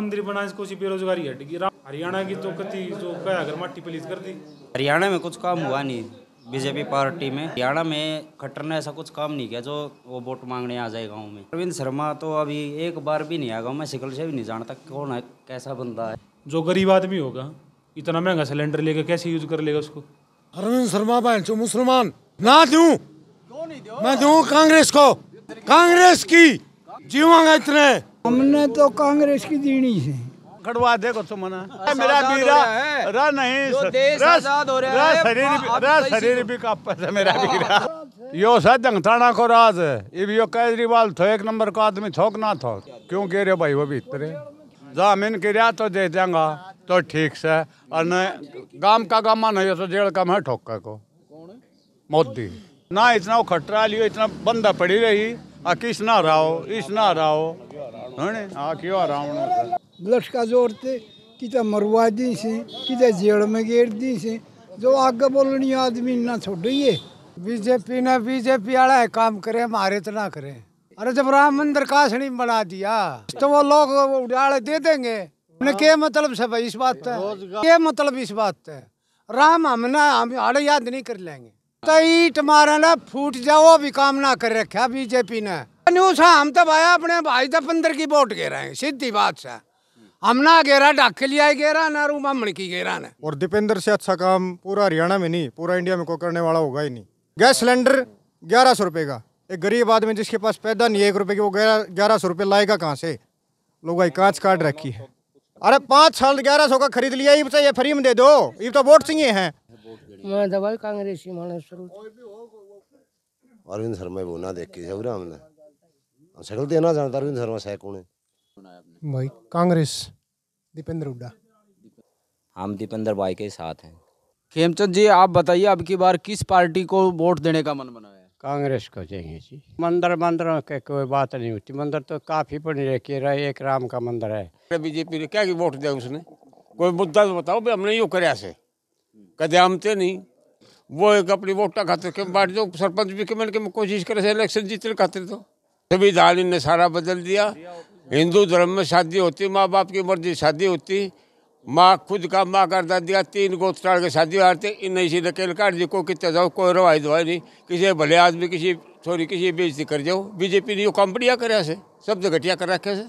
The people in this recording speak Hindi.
मंदिर बना इसको बेरोजगारी हटेगी हरियाणा की तो कति जो तो कया अगर माटी पलीस कर दी हरियाणा में कुछ काम हुआ नहीं बीजेपी पार्टी में हरियाणा में खट्टर ने ऐसा कुछ काम नहीं किया जो वो वोट मांगने आ जाए गाँव में अरविंद शर्मा तो अभी एक बार भी नहीं आया मैं सिकल से भी नहीं जानता कौन है कैसा बंदा है जो गरीब आदमी होगा इतना महंगा सिलेंडर लेके कैसे यूज कर लेगा उसको अरविंद शर्मा भाई जो मुसलमान ना दू मैं दू कांग्रेस को कांग्रेस की जीवा इतने हमने तो कांग्रेस की देनी से खड़वा दे को मना मेरा बीरा रा नहीं रा शरीर भी कापा है मेरा बीरा यो सा दंगताना को राज है इब यो केजरीवाल थो एक नंबर का आदमी थोक ना थो क्यों कह रहे भाई वो भीतर जामीन किराया तो दे देंगा तो ठीक से और न गांव का गांव मान हो तो जेल का मैं ठोका को मोदी ना इतना खटरा लियो इतना बंदा पड़ी रही आ किस ना रहो इस ना रहो लटका हा केवा रावण लश्का जोर ते जेड़ में गेर सी जो आगे बोलनी आदमी ना छोड़िए बीजेपी ने बीजेपी आला है काम करे हमारे तो ना करे अरे जब राम मंदिर कासड़ी बना दिया तो वो लोग उड़ाले दे देंगे उन्हें क्या मतलब से भाई इस बात है क्या मतलब इस बात है राम हम ना हम आड़े याद नहीं कर लेंगे तो ईट मारे फूट जाओ भी काम ना कर रखा बीजेपी ने न्यू सा हाँ, हम तो भाया अपने भाई तो पंद्रह की वोट घेरा है सीधी बात से हम ना घेरा ढाक के लिया गेरा ना रू मामण की गेरा ने और दीपेंद्र से अच्छा काम पूरा हरियाणा में नहीं पूरा इंडिया में को करने वाला होगा ही नहीं गैस सिलेंडर ग्यारह सौ रुपये का एक गरीब आदमी जिसके पास पैदा नहीं है एक रुपये की वो ग्यारह ग्यारह सौ रुपये लाएगा कहाँ से लोग भाई कांच काट रखी है अरे पाँच साल ग्यारह सौ का खरीद लिया ये बताइए फ्री में दे दो ये तो वोट सिंह है मैं दवाई तो कांग्रेसी अरविंद शर्मा बोना देखी के हमने ਸਿਕਲ तो ਨਾ जानता अरविंद शर्मा ਸਾਹਿਬ ਕੌਣ है भाई कांग्रेस दीपेंद्र हुड्डा हम दीपेंद्र भाई के साथ हैं खेमचंद जी आप बताइए अब की बार किस पार्टी को वोट देने का मन बना है कांग्रेस को चाहिए जी मंदिर मंदिर के कोई बात नहीं होती मंदिर तो काफ़ी पड़ी रखी रहे एक राम का मंदिर है बीजेपी ने क्या की वोट दिया उसने कोई मुद्दा तो बताओ भाई हमने यू करे से कदे हमते नहीं वो एक अपनी वोटा खातिर के बाट जो सरपंच भी कमेंट के कोशिश करे इलेक्शन जीतने खातिर तो संविधान ने सारा बदल दिया हिंदू धर्म में शादी होती माँ बाप की मर्जी शादी होती माँ खुद का माँ कर दिया तीन गोत्र के शादी हारते इन इसी नकेल काट दी को कितने जाओ कोई रवाई दवाई नहीं किसी भले आदमी किसी छोरी किसी बेजती कर जाओ बीजेपी ने जो काम बढ़िया कराया से सब जगह घटिया कर रखे से